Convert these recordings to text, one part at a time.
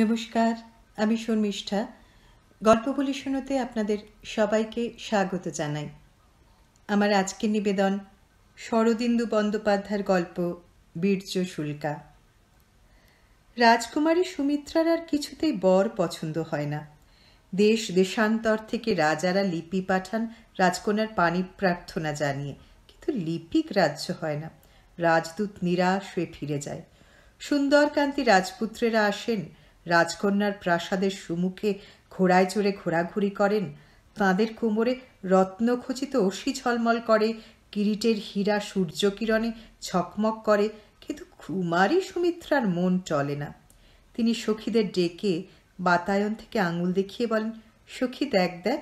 নমস্কার আমি শর্মিষ্ঠা গল্প বলি শোনাতে আপনাদের সবাইকে স্বাগত জানাই আমার আজকের নিবেদন শরদিন্দু বন্দ্যোপাধ্যায়ের গল্প বীর্য শুল্কা রাজকুমারী সুমিত্রার আর কিছুতেই বর পছন্দ হয় না দেশ দেশান্তর থেকে রাজারা লিপি পাঠান রাজকন্যার পানি প্রার্থনা জানিয়ে কিন্তু লিপিক রাজ্য হয় না রাজদূত নিরাশ হয়ে ফিরে যায় সুন্দরকান্তি রাজপুত্রেরা আসেন রাজকন্যার প্রাসাদের সুমুখে ঘোড়ায় চড়ে ঘোরাঘুরি করেন তাঁদের কোমরে রত্নখচিত অসি ঝলমল করে কিরিটের হীরা সূর্যকিরণে ঝকমক করে কিন্তু কুমারী সুমিত্রার মন চলে না তিনি সখীদের ডেকে বাতায়ন থেকে আঙুল দেখিয়ে বলেন সখী দেখ দেখ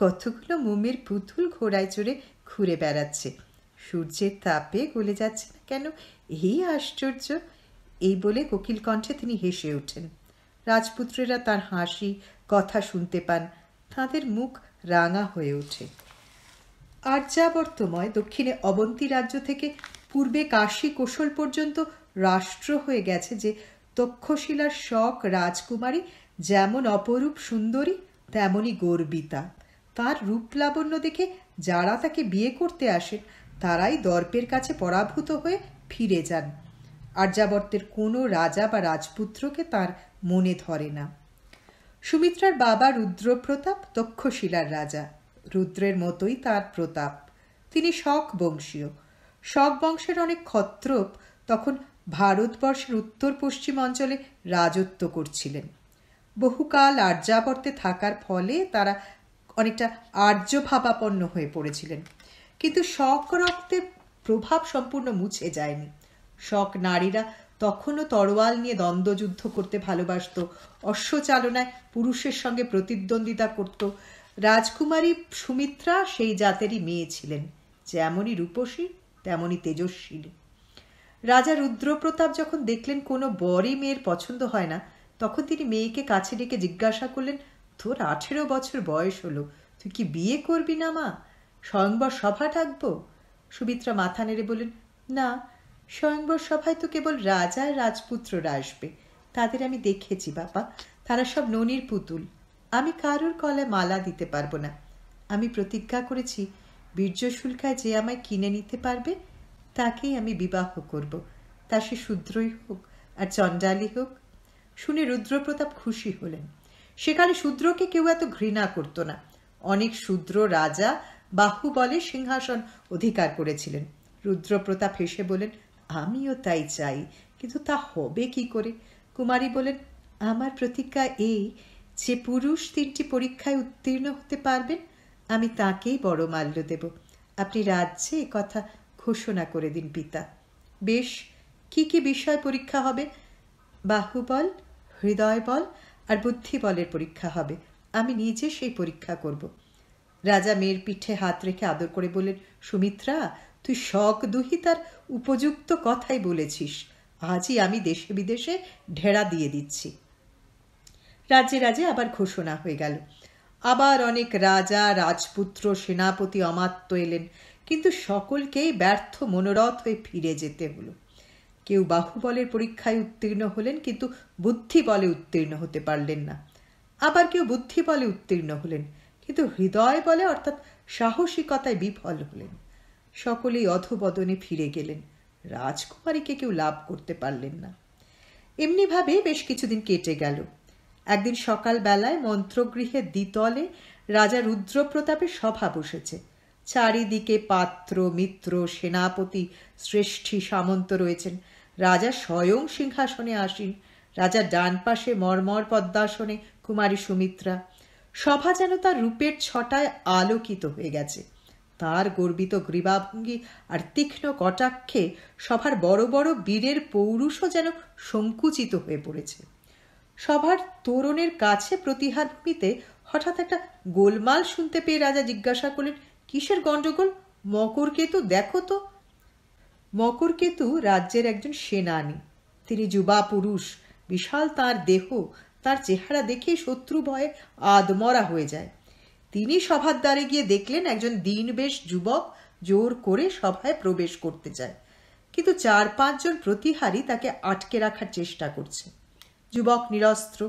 কতগুলো মোমের পুতুল ঘোড়ায় চড়ে ঘুরে বেড়াচ্ছে সূর্যের তাপে গলে যাচ্ছে না কেন এই আশ্চর্য এই বলে কোকিল কণ্ঠে তিনি হেসে ওঠেন রাজপুত্রেরা তার হাসি কথা শুনতে পান তাঁদের মুখ রাঙা হয়ে ওঠে আর্যাবর্তময় দক্ষিণে অবন্তী রাজ্য থেকে পূর্বে কাশী কোশল পর্যন্ত রাষ্ট্র হয়ে গেছে যে তক্ষশিলার শখ রাজকুমারী যেমন অপরূপ সুন্দরী তেমনই গর্বিতা তার রূপলাবণ্য দেখে যারা তাকে বিয়ে করতে আসেন তারাই দর্পের কাছে পরাভূত হয়ে ফিরে যান আর্যাবর্তের কোনো রাজা বা রাজপুত্রকে তার মনে ধরে না সুমিত্রার বাবা রুদ্রপ্রতাপ তক্ষশিলার রাজা রুদ্রের মতোই তার প্রতাপ তিনি শক বংশীয় শক বংশের অনেক ক্ষত্রপ তখন ভারতবর্ষের উত্তর পশ্চিম অঞ্চলে রাজত্ব করছিলেন বহুকাল আর্যাবর্তে থাকার ফলে তারা অনেকটা আর্যভাবাপন্ন হয়ে পড়েছিলেন কিন্তু শক রক্তের প্রভাব সম্পূর্ণ মুছে যায়নি শক নারীরা তখনও তরোয়াল নিয়ে দ্বন্দ্বযুদ্ধ করতে ভালোবাসত অশ্বচালনায় পুরুষের সঙ্গে প্রতিদ্বন্দ্বিতা করত রাজকুমারী সুমিত্রা সেই জাতেরই মেয়ে ছিলেন যেমনই রূপসী তেমনই তেজস্বিনী রাজা রুদ্রপ্রতাপ যখন দেখলেন কোনো বরই মেয়ের পছন্দ হয় না তখন তিনি মেয়েকে কাছে ডেকে জিজ্ঞাসা করলেন তোর আঠেরো বছর বয়স হলো তুই কি বিয়ে করবি না মা স্বয়ংবর সভা ডাকবো সুমিত্রা মাথা নেড়ে বলেন না স্বয়ংবর সভায় তো কেবল রাজা রাজপুত্ররা আসবে তাদের আমি দেখেছি বাবা তারা সব ননির পুতুল আমি কারুর কলায় মালা দিতে পারবো না আমি প্রতিজ্ঞা করেছি বীর্য শুল্কায় যে আমায় কিনে নিতে পারবে তাকেই আমি বিবাহ করব তা সে শূদ্রই হোক আর চণ্ডালি হোক শুনে রুদ্রপ্রতাপ খুশি হলেন সেখানে শূদ্রকে কেউ এত ঘৃণা করত না অনেক শূদ্র রাজা বাহু বলে সিংহাসন অধিকার করেছিলেন রুদ্রপ্রতাপ হেসে বলেন আমিও তাই চাই কিন্তু তা হবে কি করে কুমারী বলেন আমার প্রতিজ্ঞা এই যে পুরুষ তিনটি পরীক্ষায় উত্তীর্ণ হতে পারবেন আমি তাকেই বড় মাল্য দেব আপনি রাজ্যে কথা ঘোষণা করে দিন পিতা বেশ কি কি বিষয় পরীক্ষা হবে বাহুবল হৃদয় বল আর বুদ্ধি বলের পরীক্ষা হবে আমি নিজে সেই পরীক্ষা করব রাজা মেয়ের পিঠে হাত রেখে আদর করে বলেন সুমিত্রা তুই শখ দুহিতার উপযুক্ত কথাই বলেছিস আজই আমি দেশে বিদেশে ঢেড়া দিয়ে দিচ্ছি রাজ্যে রাজে আবার ঘোষণা হয়ে গেল আবার অনেক রাজা রাজপুত্র সেনাপতি অমাত্য এলেন কিন্তু সকলকেই ব্যর্থ মনোরথ হয়ে ফিরে যেতে হলো কেউ বাহুবলের পরীক্ষায় উত্তীর্ণ হলেন কিন্তু বুদ্ধি বলে উত্তীর্ণ হতে পারলেন না আবার কেউ বুদ্ধি বলে উত্তীর্ণ হলেন কিন্তু হৃদয় বলে অর্থাৎ সাহসিকতায় বিফল হলেন সকলেই অধবদনে ফিরে গেলেন রাজকুমারীকে কেউ লাভ করতে পারলেন না এমনিভাবে বেশ কিছুদিন কেটে গেল একদিন সকালবেলায় মন্ত্রগৃহের দ্বিতলে রাজা রুদ্রপ্রতাপের সভা বসেছে চারিদিকে পাত্র মিত্র সেনাপতি শ্রেষ্ঠী সামন্ত রয়েছেন রাজা স্বয়ং সিংহাসনে আসেন রাজার ডান পাশে মর্মর পদ্মাসনে কুমারী সুমিত্রা সভা যেন তার রূপের ছটায় আলোকিত হয়ে গেছে তার গর্বিত গ্রীবাভঙ্গি আর তীক্ষ্ণ কটাক্ষে সভার বড় বড় বীরের পৌরুষও যেন সংকুচিত হয়ে পড়েছে সভার তোরণের কাছে প্রতিহারভূমিতে হঠাৎ একটা গোলমাল শুনতে পেয়ে রাজা জিজ্ঞাসা করলেন কিসের গণ্ডগোল মকরকেতু দেখো তো মকরকেতু রাজ্যের একজন সেনানী তিনি যুবা পুরুষ বিশাল তার দেহ তার চেহারা দেখে শত্রু ভয়ে আদমরা হয়ে যায় তিনি সভার দ্বারে গিয়ে দেখলেন একজন দিনবেশ যুবক জোর করে সভায় প্রবেশ করতে যায় কিন্তু চার পাঁচজন প্রতিহারী তাকে আটকে রাখার চেষ্টা করছে যুবক নিরস্ত্র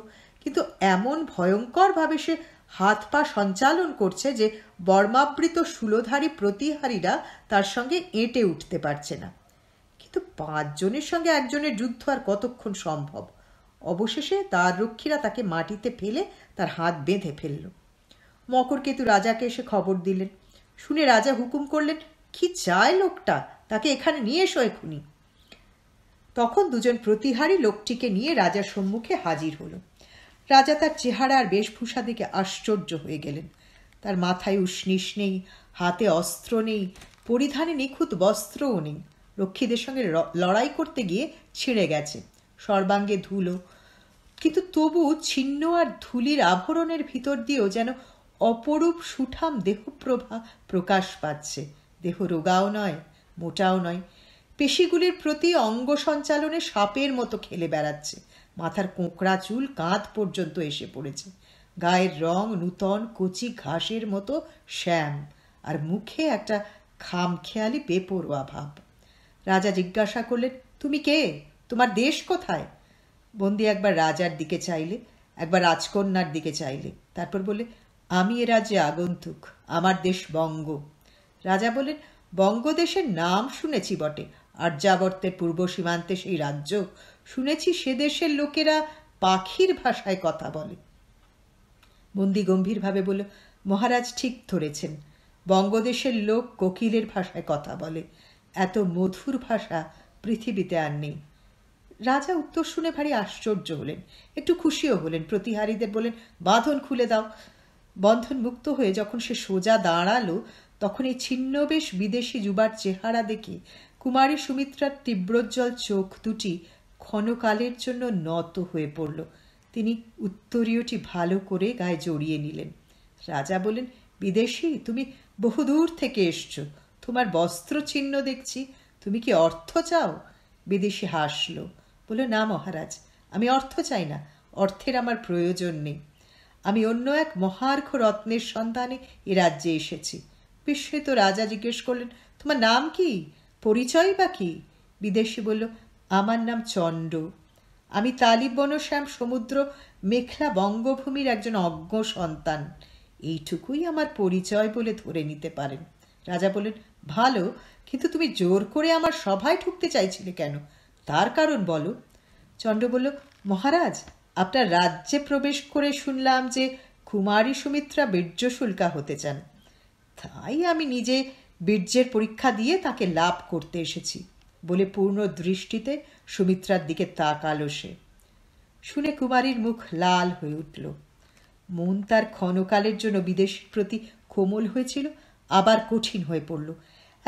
কিন্তু এমন ভয়ঙ্করভাবে সে হাত পা সঞ্চালন করছে যে বর্মাবৃত সুলোধারী প্রতিহারীরা তার সঙ্গে এঁটে উঠতে পারছে না কিন্তু পাঁচজনের সঙ্গে একজনের যুদ্ধ আর কতক্ষণ সম্ভব অবশেষে তার রক্ষীরা তাকে মাটিতে ফেলে তার হাত বেঁধে ফেললো মকরকেতু রাজাকে এসে খবর দিলেন শুনে রাজা হুকুম করলেন কি চায় লোকটা তাকে এখানে নিয়ে এসো এখুনি তখন দুজন প্রতিহারী লোকটিকে নিয়ে রাজার সম্মুখে হাজির হল রাজা তার চেহারা আর বেশভূষা দেখে আশ্চর্য হয়ে গেলেন তার মাথায় উষ্ণিস নেই হাতে অস্ত্র নেই পরিধানে নিখুঁত বস্ত্রও নেই রক্ষীদের সঙ্গে লড়াই করতে গিয়ে ছিঁড়ে গেছে সর্বাঙ্গে ধুলো কিন্তু তবু ছিন্ন আর ধুলির আভরণের ভিতর দিয়েও যেন অপরূপ সুঠাম দেহপ্রভা প্রকাশ পাচ্ছে দেহ রোগাও নয় মোটাও নয় পেশিগুলির প্রতি অঙ্গ সঞ্চালনে সাপের মতো খেলে বেড়াচ্ছে মাথার কোঁকড়া চুল কাঁধ পর্যন্ত এসে পড়েছে গায়ের রং নূতন কচি ঘাসের মতো শ্যাম আর মুখে একটা খামখেয়ালি বেপরোয়া ভাব রাজা জিজ্ঞাসা করলেন তুমি কে তোমার দেশ কোথায় বন্দি একবার রাজার দিকে চাইলে একবার রাজকন্যার দিকে চাইলে তারপর বলে আমি এ রাজ্যে আগন্তুক আমার দেশ বঙ্গ রাজা বলেন বঙ্গদেশের নাম শুনেছি বটে আর্যাবর্তের পূর্ব সীমান্তে সেই রাজ্য শুনেছি সে দেশের লোকেরা পাখির ভাষায় কথা বলে বন্দি গম্ভীরভাবে বলল মহারাজ ঠিক ধরেছেন বঙ্গদেশের লোক কোকিলের ভাষায় কথা বলে এত মধুর ভাষা পৃথিবীতে আর নেই রাজা উত্তর শুনে ভারী আশ্চর্য হলেন একটু খুশিও হলেন প্রতিহারীদের বলেন বাঁধন খুলে দাও বন্ধনমুক্ত হয়ে যখন সে সোজা দাঁড়ালো তখন এই ছিন্নবেশ বিদেশি যুবার চেহারা দেখে কুমারী সুমিত্রার তীব্রজ্জ্বল চোখ দুটি ক্ষণকালের জন্য নত হয়ে পড়ল তিনি উত্তরীয়টি ভালো করে গায়ে জড়িয়ে নিলেন রাজা বলেন বিদেশি তুমি বহুদূর থেকে এসছো তোমার বস্ত্র ছিন্ন দেখছি তুমি কি অর্থ চাও বিদেশি হাসল বলল না মহারাজ আমি অর্থ চাই না অর্থের আমার প্রয়োজন নেই আমি অন্য এক মহার্ঘ রত্নের সন্ধানে এ রাজ্যে এসেছি বিস্মিত রাজা জিজ্ঞেস করলেন তোমার নাম কি পরিচয় বা কি বিদেশি বলল আমার নাম চণ্ড আমি তালিব বনশ্যাম সমুদ্র মেখলা বঙ্গভূমির একজন অজ্ঞ সন্তান এইটুকুই আমার পরিচয় বলে ধরে নিতে পারেন রাজা বলেন ভালো কিন্তু তুমি জোর করে আমার সভায় ঢুকতে চাইছিলে কেন তার কারণ বলো চণ্ড বলল মহারাজ আপনার রাজ্যে প্রবেশ করে শুনলাম যে কুমারী সুমিত্রা বীর্যশুল্কা হতে চান তাই আমি নিজে বীর্যের পরীক্ষা দিয়ে তাকে লাভ করতে এসেছি বলে পূর্ণ দৃষ্টিতে সুমিত্রার দিকে তাকালো সে শুনে কুমারীর মুখ লাল হয়ে উঠল মন তার ক্ষণকালের জন্য বিদেশির প্রতি কোমল হয়েছিল আবার কঠিন হয়ে পড়ল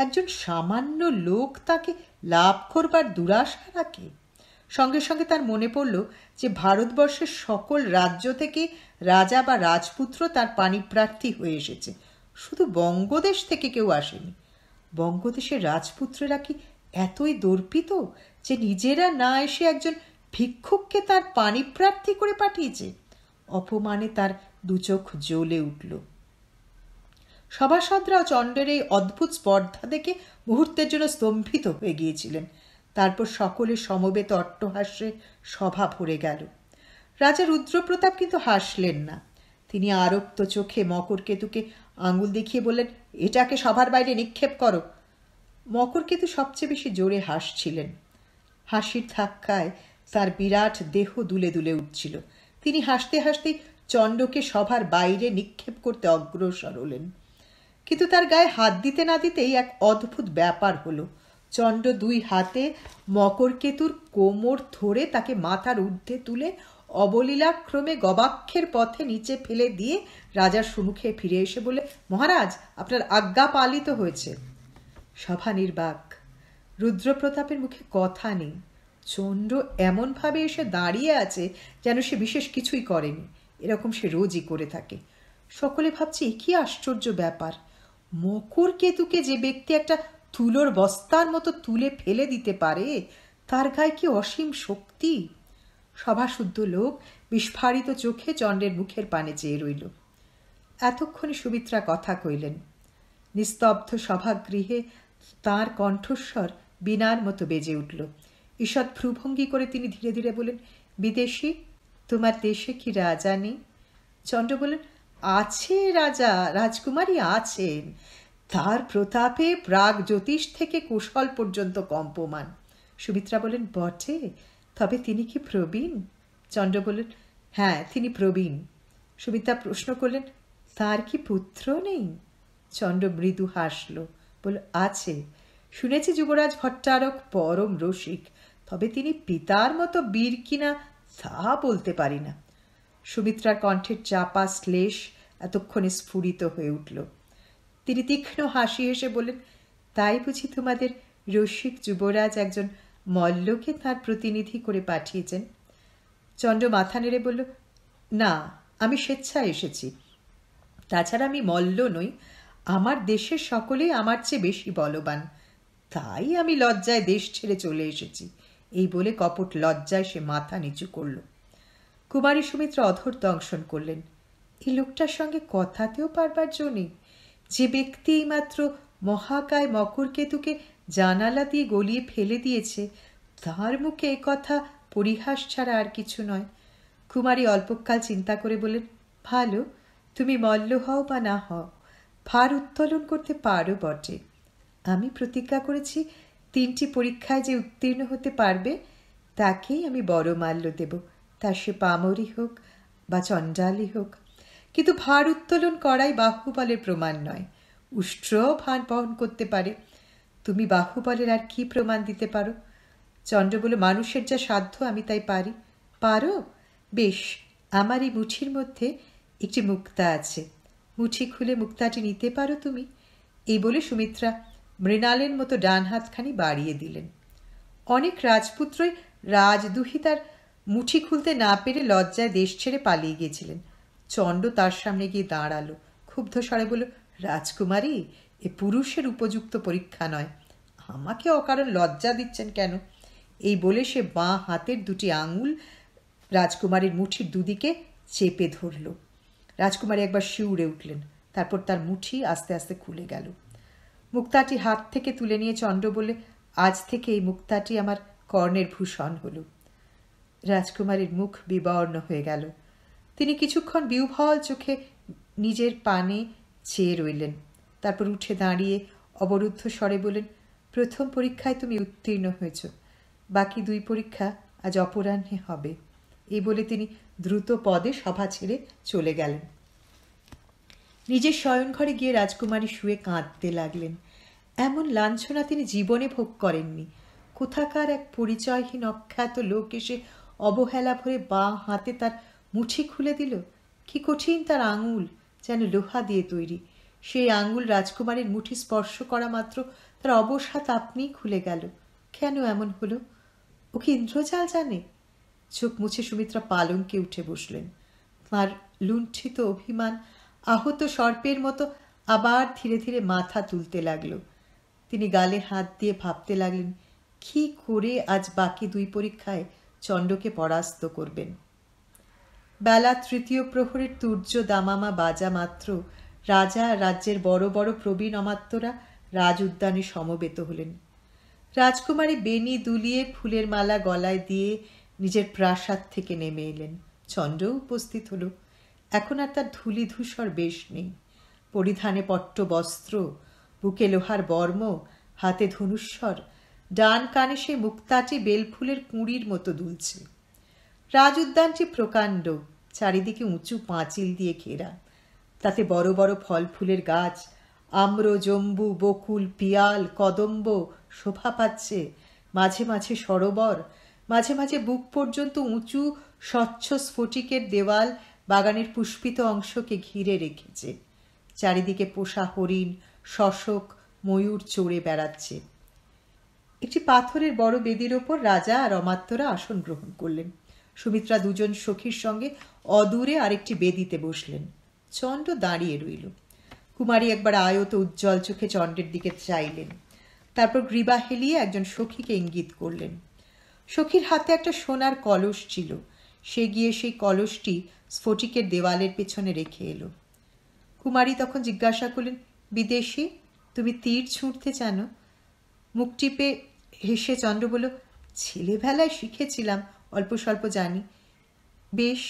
একজন সামান্য লোক তাকে লাভ করবার দুরাশা রাখে সঙ্গে সঙ্গে তার মনে পড়ল যে ভারতবর্ষের সকল রাজ্য থেকে রাজা বা রাজপুত্র তার পানিপ্রার্থী হয়ে এসেছে শুধু বঙ্গদেশ থেকে কেউ আসেনি বঙ্গদেশের রাজপুত্রেরা কি এতই দর্পিত যে নিজেরা না এসে একজন ভিক্ষুককে তার পানিপ্রার্থী করে পাঠিয়েছে অপমানে তার দুচোখ জ্বলে উঠল সভাসদরা চণ্ডের এই অদ্ভুত স্পর্ধা দেখে মুহূর্তের জন্য স্তম্ভিত হয়ে গিয়েছিলেন তারপর সকলে সমবেত অট্টহাস্যে সভা ভরে গেল রাজা রুদ্রপ্রতাপ কিন্তু হাসলেন না তিনি আরক্ত চোখে মকরকেতুকে আঙুল দেখিয়ে বললেন এটাকে সভার বাইরে নিক্ষেপ করো মকরকেতু সবচেয়ে বেশি জোরে হাসছিলেন হাসির ধাক্কায় তার বিরাট দেহ দুলে দুলে উঠছিল তিনি হাসতে হাসতে চণ্ডকে সভার বাইরে নিক্ষেপ করতে অগ্রসর হলেন কিন্তু তার গায়ে হাত দিতে না দিতেই এক অদ্ভুত ব্যাপার হলো চণ্ড দুই হাতে মকরকেতুর কোমর ধরে তাকে মাথার ঊর্ধ্বে তুলে অবলীলাক্রমে গবাক্ষের পথে নিচে ফেলে দিয়ে রাজার সুমুখে ফিরে এসে বলে মহারাজ আপনার আজ্ঞা পালিত হয়েছে সভা নির্বাক রুদ্রপ্রতাপের মুখে কথা নেই চণ্ড এমনভাবে এসে দাঁড়িয়ে আছে যেন সে বিশেষ কিছুই করেনি এরকম সে রোজই করে থাকে সকলে ভাবছে কি আশ্চর্য ব্যাপার মকর কেতুকে যে ব্যক্তি একটা তুলোর বস্তার মতো তুলে ফেলে দিতে পারে তার গায়ে কি অসীম শক্তি সভাশুদ্ধ লোক বিস্ফারিত চোখে চণ্ডের মুখের পানে চেয়ে রইল এতক্ষণে সুমিত্রা কথা কইলেন নিস্তব্ধ সভাগৃহে তার কণ্ঠস্বর বিনার মতো বেজে উঠল ঈষৎ ভ্রুভঙ্গি করে তিনি ধীরে ধীরে বলেন বিদেশি তোমার দেশে কি রাজা নেই চন্দ্র বলেন আছে রাজা রাজকুমারী আছেন তার প্রতাপে প্রাগ জ্যোতিষ থেকে কুশল পর্যন্ত কম্পমান সুমিত্রা বলেন বটে তবে তিনি কি প্রবীণ চন্দ্র বলেন হ্যাঁ তিনি প্রবীণ সুমিত্রা প্রশ্ন করলেন তার কি পুত্র নেই চন্দ্র মৃদু হাসল বল আছে শুনেছি যুবরাজ ভট্টারক পরম রসিক তবে তিনি পিতার মতো বীর কিনা তা বলতে পারি না সুমিত্রার কণ্ঠের চাপা শ্লেষ এতক্ষণে স্ফুরিত হয়ে উঠল তিনি তীক্ষ্ণ হাসি হেসে বললেন তাই বুঝি তোমাদের রসিক যুবরাজ একজন মল্লকে তার প্রতিনিধি করে পাঠিয়েছেন চন্দ্র মাথা নেড়ে বলল না আমি স্বেচ্ছায় এসেছি তাছাড়া আমি মল্ল নই আমার দেশের সকলেই আমার চেয়ে বেশি বলবান তাই আমি লজ্জায় দেশ ছেড়ে চলে এসেছি এই বলে কপট লজ্জায় সে মাথা নিচু করল কুমারী সুমিত্র অধর দংশন করলেন এই লোকটার সঙ্গে কথাতেও পারবার জো নেই যে ব্যক্তি এইমাত্র মহাকায় মকরকেতুকে জানালা দিয়ে গলিয়ে ফেলে দিয়েছে তার মুখে এ কথা পরিহাস ছাড়া আর কিছু নয় কুমারী অল্পকাল চিন্তা করে বলেন ভালো তুমি মল্ল হও বা না হও ভার উত্তোলন করতে পারো বটে আমি প্রতিজ্ঞা করেছি তিনটি পরীক্ষায় যে উত্তীর্ণ হতে পারবে তাকেই আমি বড় মাল্য দেব তা সে পামরি হোক বা চণ্ডালি হোক কিন্তু ভার উত্তোলন করাই বাহুবলের প্রমাণ নয় উষ্ট্র ভার বহন করতে পারে তুমি বাহুবলের আর কি প্রমাণ দিতে পারো চন্দ্র বলে মানুষের যা সাধ্য আমি তাই পারি পারো বেশ আমার এই মুঠির মধ্যে একটি মুক্তা আছে মুঠি খুলে মুক্তাটি নিতে পারো তুমি এই বলে সুমিত্রা মৃণালের মতো ডান হাতখানি বাড়িয়ে দিলেন অনেক রাজপুত্রই রাজদুহিতার মুঠি খুলতে না পেরে লজ্জায় দেশ ছেড়ে পালিয়ে গিয়েছিলেন চণ্ড তার সামনে গিয়ে দাঁড়ালো ক্ষুব্ধ স্বরে বলল রাজকুমারী এ পুরুষের উপযুক্ত পরীক্ষা নয় আমাকে অকারণ লজ্জা দিচ্ছেন কেন এই বলে সে বাঁ হাতের দুটি আঙুল রাজকুমারীর মুঠির দুদিকে চেপে ধরল রাজকুমারী একবার শিউরে উঠলেন তারপর তার মুঠি আস্তে আস্তে খুলে গেল মুক্তাটি হাত থেকে তুলে নিয়ে চণ্ড বলে আজ থেকে এই মুক্তাটি আমার কর্ণের ভূষণ হল রাজকুমারীর মুখ বিবর্ণ হয়ে গেল তিনি কিছুক্ষণ বিউভল চোখে নিজের পানে চেয়ে রইলেন তারপর উঠে দাঁড়িয়ে অবরুদ্ধ স্বরে বলেন প্রথম পরীক্ষায় তুমি উত্তীর্ণ হয়েছ বাকি দুই পরীক্ষা আজ অপরাহ্নে হবে এই বলে তিনি দ্রুত পদে সভা ছেড়ে চলে গেলেন নিজের শয়নঘরে গিয়ে রাজকুমারী শুয়ে কাঁদতে লাগলেন এমন লাঞ্ছনা তিনি জীবনে ভোগ করেননি কোথাকার এক পরিচয়হীন অখ্যাত লোক এসে অবহেলা ভরে বা হাতে তার মুঠি খুলে দিল কি কঠিন তার আঙুল যেন লোহা দিয়ে তৈরি সেই আঙুল রাজকুমারীর মুঠি স্পর্শ করা মাত্র তার অবসাদ হাত আপনিই খুলে গেল কেন এমন হলো ও কি ইন্দ্রজাল জানে চোখ মুছে সুমিত্রা পালঙ্কে উঠে বসলেন তাঁর লুণ্ঠিত অভিমান আহত সর্পের মতো আবার ধীরে ধীরে মাথা তুলতে লাগল তিনি গালে হাত দিয়ে ভাবতে লাগলেন কি করে আজ বাকি দুই পরীক্ষায় চণ্ডকে পরাস্ত করবেন বেলা তৃতীয় প্রহরের তূর্য দামামা বাজা মাত্র রাজা রাজ্যের বড় বড় প্রবীণ অমাত্যরা রাজ উদ্যানে সমবেত হলেন রাজকুমারী বেনি দুলিয়ে ফুলের মালা গলায় দিয়ে নিজের প্রাসাদ থেকে নেমে এলেন চন্দ্র উপস্থিত হল এখন আর তার ধুলি ধূসর বেশ নেই পরিধানে পট্ট বস্ত্র বুকে লোহার বর্ম হাতে ধনুস্বর ডান কানে সে মুক্তাটি বেলফুলের কুঁড়ির মতো দুলছে রাজ উদ্যানটি প্রকাণ্ড চারিদিকে উঁচু পাঁচিল দিয়ে ঘেরা তাতে বড় বড় ফল ফুলের গাছ আম্র জম্বু বকুল পিয়াল কদম্ব শোভা পাচ্ছে মাঝে মাঝে সরোবর মাঝে মাঝে বুক পর্যন্ত উঁচু স্বচ্ছ স্ফটিকের দেওয়াল বাগানের পুষ্পিত অংশকে ঘিরে রেখেছে চারিদিকে পোষা হরিণ শশক ময়ূর চড়ে বেড়াচ্ছে একটি পাথরের বড় বেদির ওপর রাজা আর অমাত্যরা আসন গ্রহণ করলেন সুমিত্রা দুজন সখীর সঙ্গে অদূরে আরেকটি বেদিতে বসলেন চণ্ড দাঁড়িয়ে রইল কুমারী একবার আয়ত উজ্জ্বল চোখে চণ্ডের দিকে চাইলেন তারপর গ্রীবা হেলিয়ে একজন সখীকে ইঙ্গিত করলেন সখীর হাতে একটা সোনার কলস ছিল সে গিয়ে সেই কলসটি স্ফটিকের দেওয়ালের পেছনে রেখে এলো কুমারী তখন জিজ্ঞাসা করলেন বিদেশি তুমি তীর ছুঁড়তে জানো মুখ টিপে হেসে চন্দ্র বলল ছেলেবেলায় শিখেছিলাম অল্প স্বল্প জানি বেশ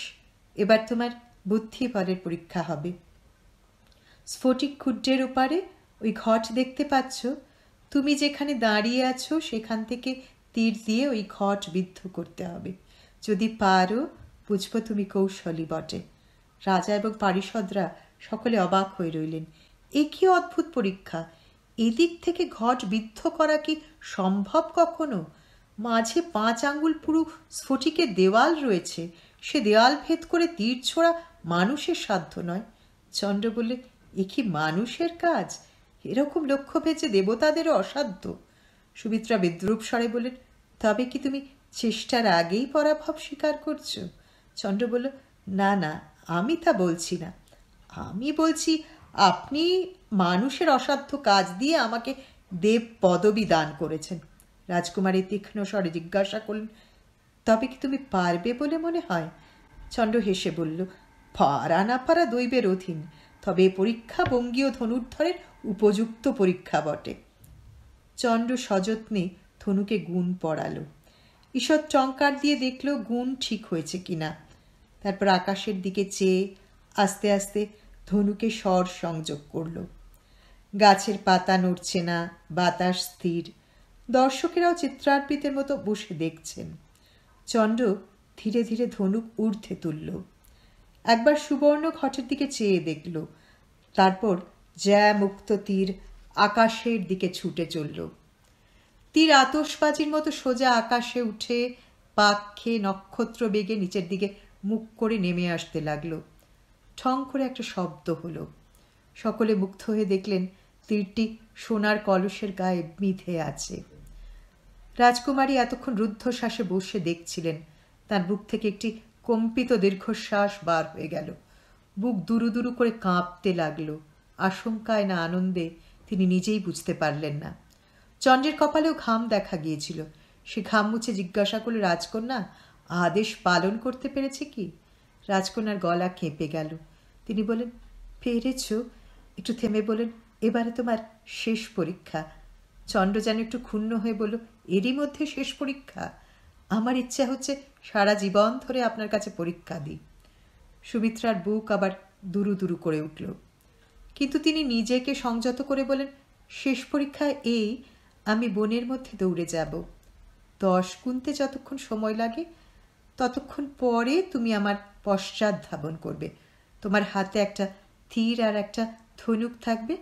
এবার তোমার বুদ্ধি বলের পরীক্ষা হবে স্ফটিক ক্ষুদ্রের ওপারে ওই ঘট দেখতে পাচ্ছ তুমি যেখানে দাঁড়িয়ে আছো সেখান থেকে তীর দিয়ে ওই ঘট বিদ্ধ করতে হবে যদি পারো বুঝবো তুমি কৌশলী বটে রাজা এবং পারিষদরা সকলে অবাক হয়ে রইলেন এ কি অদ্ভুত পরীক্ষা এদিক থেকে ঘট বিদ্ধ করা কি সম্ভব কখনো মাঝে পাঁচ আঙ্গুল পুরু স্ফটিকের দেওয়াল রয়েছে সে দেয়াল ভেদ করে তীর ছোড়া মানুষের সাধ্য নয় চন্দ্র বললে এ কি মানুষের কাজ এরকম লক্ষ্য ভেজে দেবতাদেরও অসাধ্য সুমিত্রা বিদ্রুপ স্বরে বললেন তবে কি তুমি চেষ্টার আগেই পরাভব স্বীকার করছো চন্দ্র বলল না না আমি তা বলছি না আমি বলছি আপনি মানুষের অসাধ্য কাজ দিয়ে আমাকে দেব পদবি দান করেছেন রাজকুমারী তীক্ষ্ণ স্বরে জিজ্ঞাসা করলেন তবে কি তুমি পারবে বলে মনে হয় চন্দ্র হেসে বলল ফারা না ফারা দৈবের অধীন তবে পরীক্ষা বঙ্গীয় ধনুর্ধরের উপযুক্ত পরীক্ষা বটে চন্দ্র সযত্নে ধনুকে গুণ পড়ালো ঈশ্বর চঙ্কার দিয়ে দেখল গুণ ঠিক হয়েছে কিনা তারপর আকাশের দিকে চেয়ে আস্তে আস্তে ধনুকে স্বর সংযোগ করল গাছের পাতা নড়ছে না বাতাস স্থির দর্শকেরাও চিত্রার্পিতের মতো বসে দেখছেন চন্দ্র ধীরে ধীরে ধনুক ঊর্ধ্বে তুলল একবার সুবর্ণ ঘটের দিকে চেয়ে দেখল তারপর জ্যা মুক্ত তীর আকাশের দিকে ছুটে চলল তীর আতসবাজির মতো সোজা আকাশে উঠে পাক খেয়ে নক্ষত্র বেগে নিচের দিকে মুখ করে নেমে আসতে লাগলো ঠং করে একটা শব্দ হলো সকলে মুগ্ধ হয়ে দেখলেন তীরটি সোনার কলসের গায়ে বিঁধে আছে রাজকুমারী এতক্ষণ রুদ্ধশ্বাসে বসে দেখছিলেন তার বুক থেকে একটি কম্পিত দীর্ঘশ্বাস বার হয়ে গেল বুক দুরু দুরু করে কাঁপতে লাগল আশঙ্কায় না আনন্দে তিনি নিজেই বুঝতে পারলেন না চন্দ্রের কপালেও ঘাম দেখা গিয়েছিল সে ঘাম মুছে জিজ্ঞাসা করল রাজকন্যা আদেশ পালন করতে পেরেছে কি রাজকন্যার গলা কেঁপে গেল তিনি বলেন পেরেছ একটু থেমে বলেন এবারে তোমার শেষ পরীক্ষা চন্দ্র যেন একটু ক্ষুণ্ণ হয়ে বলল এরই মধ্যে শেষ পরীক্ষা আমার ইচ্ছা হচ্ছে সারা জীবন ধরে আপনার কাছে পরীক্ষা দিই সুমিত্রার বুক আবার দুরু দুরু করে উঠল কিন্তু তিনি নিজেকে সংযত করে বলেন শেষ পরীক্ষা এই আমি বনের মধ্যে দৌড়ে যাব দশ গুনতে যতক্ষণ সময় লাগে ততক্ষণ পরে তুমি আমার পশ্চাৎ ধাবন করবে তোমার হাতে একটা থির আর একটা ধনুক থাকবে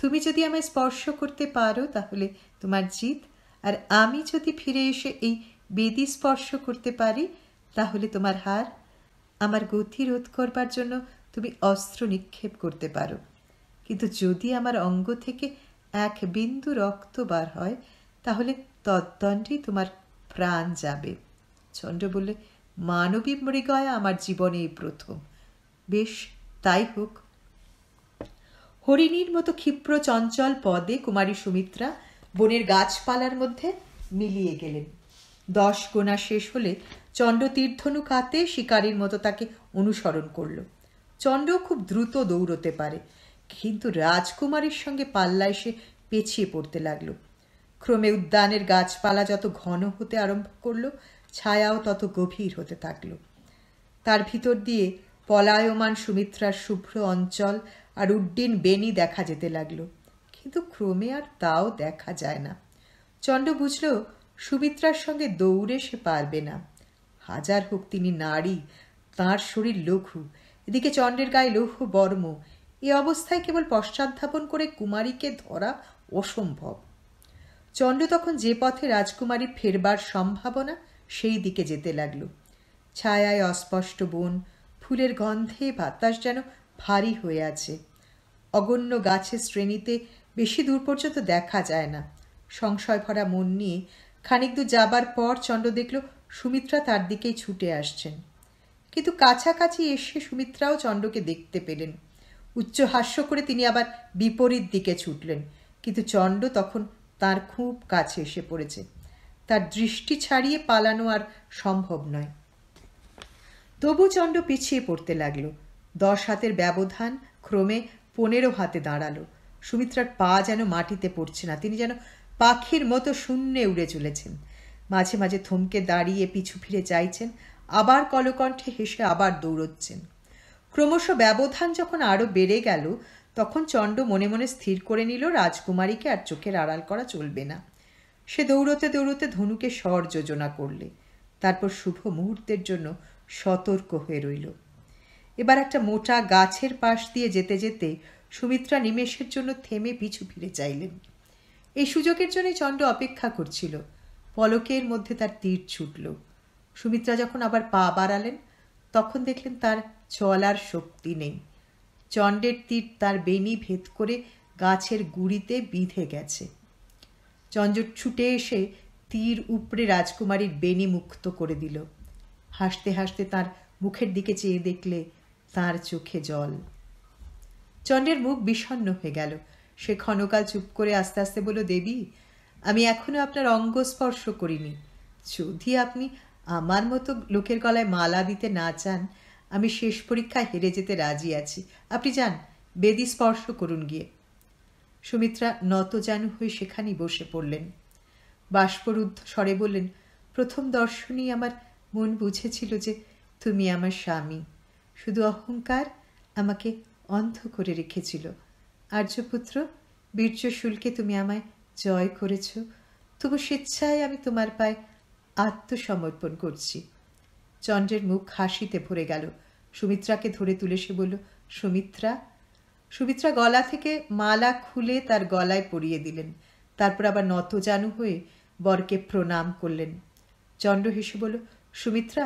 তুমি যদি আমায় স্পর্শ করতে পারো তাহলে তোমার জিত আর আমি যদি ফিরে এসে এই বেদি স্পর্শ করতে পারি তাহলে তোমার হার আমার গতি রোধ করবার জন্য তুমি অস্ত্র নিক্ষেপ করতে পারো কিন্তু যদি আমার অঙ্গ থেকে এক বিন্দু রক্ত বার হয় তাহলে তদ্দণ্ডেই তোমার প্রাণ যাবে চন্দ্র বললে মানবী মৃগয়া আমার জীবনে প্রথম বেশ তাই হোক হরিণীর মতো ক্ষিপ্র চঞ্চল পদে কুমারী সুমিত্রা বনের গাছপালার মধ্যে মিলিয়ে গেলেন দশ গোনা শেষ হলে চণ্ড তীর্থনু কাতে শিকারীর মতো তাকে অনুসরণ করল চণ্ড খুব দ্রুত দৌড়তে পারে কিন্তু রাজকুমারীর সঙ্গে পাল্লা এসে পেছিয়ে পড়তে লাগল ক্রমে উদ্যানের গাছপালা যত ঘন হতে আরম্ভ করল ছায়াও তত গভীর হতে থাকল তার ভিতর দিয়ে পলায়মান সুমিত্রার শুভ্র অঞ্চল আর উড্ডিন বেনি দেখা যেতে লাগলো কিন্তু ক্রমে আর তাও দেখা যায় না চণ্ড বুঝল সুমিত্রার সঙ্গে দৌড়ে সে পারবে না হাজার হোক তিনি নারী তার শরীর লঘু এদিকে চণ্ডের গায়ে লৌহ বর্ম এ অবস্থায় কেবল পশ্চাদ্ধাপন করে কুমারীকে ধরা অসম্ভব চণ্ড তখন যে পথে রাজকুমারী ফেরবার সম্ভাবনা সেই দিকে যেতে লাগল ছায়ায় অস্পষ্ট বন ফুলের গন্ধে বাতাস যেন ভারী হয়ে আছে অগণ্য গাছের শ্রেণীতে বেশি দূর পর্যন্ত দেখা যায় না সংশয় ভরা মন নিয়ে খানিক দূর যাবার পর চন্দ্র দেখল সুমিত্রা তার দিকেই ছুটে আসছেন কিন্তু কাছাকাছি এসে সুমিত্রাও চন্দ্রকে দেখতে পেলেন উচ্চ হাস্য করে তিনি আবার বিপরীত দিকে ছুটলেন কিন্তু চন্ড তখন তার খুব কাছে এসে পড়েছে তার দৃষ্টি ছাড়িয়ে পালানো আর সম্ভব নয় তবু চন্ড পিছিয়ে পড়তে লাগল দশ হাতের ব্যবধান ক্রমে পনেরো হাতে দাঁড়ালো সুমিত্রার পা যেন মাটিতে পড়ছে না তিনি যেন পাখির মতো শূন্যে উড়ে চলেছেন মাঝে মাঝে থমকে দাঁড়িয়ে পিছু ফিরে চাইছেন আবার কলকণ্ঠে হেসে আবার দৌড়চ্ছেন ক্রমশ ব্যবধান যখন আরও বেড়ে গেল তখন চণ্ড মনে মনে স্থির করে নিল রাজকুমারীকে আর চোখের আড়াল করা চলবে না সে দৌড়তে দৌড়তে ধনুকে স্বর যোজনা করলে তারপর শুভ মুহূর্তের জন্য সতর্ক হয়ে রইল এবার একটা মোটা গাছের পাশ দিয়ে যেতে যেতে সুমিত্রা নিমেষের জন্য থেমে পিছু ফিরে চাইলেন এই সুযোগের জন্য চণ্ড অপেক্ষা করছিল পলকের মধ্যে তার তীর ছুটল সুমিত্রা যখন আবার পা বাড়ালেন তখন দেখলেন তার চলার শক্তি নেই চণ্ডের তীর তার বেনি ভেদ করে গাছের গুড়িতে বিঁধে গেছে চন্দ্র ছুটে এসে তীর উপড়ে রাজকুমারীর বেনি মুক্ত করে দিল হাসতে হাসতে তার মুখের দিকে চেয়ে দেখলে তার চোখে জল চণ্ডের মুখ বিষণ্ন হয়ে গেল সে ক্ষণকাল চুপ করে আস্তে আস্তে বলল দেবী আমি এখনো আপনার অঙ্গ স্পর্শ করিনি যদি আপনি আমার মতো লোকের গলায় মালা দিতে না চান আমি শেষ পরীক্ষায় হেরে যেতে রাজি আছি আপনি যান বেদি স্পর্শ করুন গিয়ে সুমিত্রা নতজানু হয়ে সেখানেই বসে পড়লেন বাষ্পরুদ্ধ স্বরে বললেন প্রথম দর্শনী আমার মন বুঝেছিল যে তুমি আমার স্বামী শুধু অহংকার আমাকে অন্ধ করে রেখেছিল আর্যপুত্র বীর্যশুলকে তুমি আমায় জয় করেছ তবু স্বেচ্ছায় আমি তোমার পায়ে আত্মসমর্পণ করছি চন্দ্রের মুখ হাসিতে ভরে গেল সুমিত্রাকে ধরে তুলে সে বলল সুমিত্রা সুমিত্রা গলা থেকে মালা খুলে তার গলায় পরিয়ে দিলেন তারপর আবার নতজানু হয়ে বরকে প্রণাম করলেন চন্দ্র হেসে বলল সুমিত্রা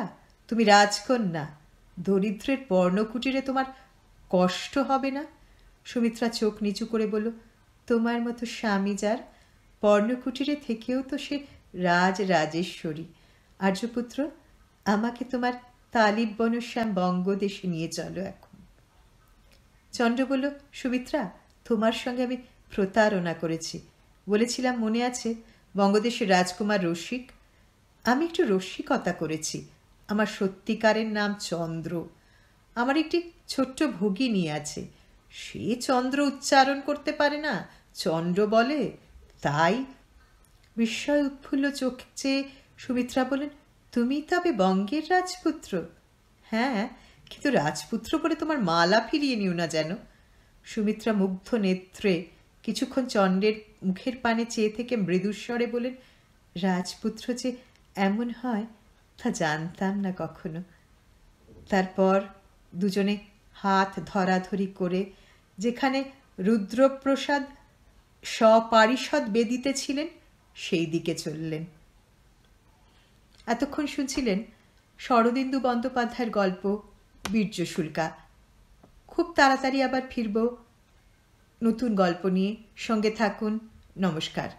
তুমি রাজকন্যা দরিদ্রের পর্ণকুটিরে তোমার কষ্ট হবে না সুমিত্রা চোখ নিচু করে বলল তোমার মতো স্বামী যার পর্ণকুটিরে থেকেও তো সে রাজ রাজেশ্বরী আর্যপুত্র আমাকে তোমার তালিব বনশ্যাম বঙ্গদেশে নিয়ে চলো এখন চন্দ্র বলল সুমিত্রা তোমার সঙ্গে আমি প্রতারণা করেছি বলেছিলাম মনে আছে বঙ্গদেশের রাজকুমার রসিক আমি একটু রসিকতা করেছি আমার সত্যিকারের নাম চন্দ্র আমার একটি ছোট্ট ভগিনী আছে সে চন্দ্র উচ্চারণ করতে পারে না চন্দ্র বলে তাই বিস্ময় উৎফুল্ল চোখ চেয়ে সুমিত্রা বলেন তুমি তবে বঙ্গের রাজপুত্র হ্যাঁ কিন্তু রাজপুত্র করে তোমার মালা ফিরিয়ে নিও না যেন সুমিত্রা মুগ্ধ নেত্রে কিছুক্ষণ চন্দ্রের মুখের পানে চেয়ে থেকে মৃদুস্বরে বলেন রাজপুত্র যে এমন হয় তা জানতাম না কখনো তারপর দুজনে হাত ধরাধরি করে যেখানে রুদ্রপ্রসাদ স্বপারিষদ বেদিতে ছিলেন সেই দিকে চললেন এতক্ষণ শুনছিলেন শরদিন্দু বন্দ্যোপাধ্যায়ের গল্প বীর্যশুল্কা খুব তাড়াতাড়ি আবার ফিরব নতুন গল্প নিয়ে সঙ্গে থাকুন নমস্কার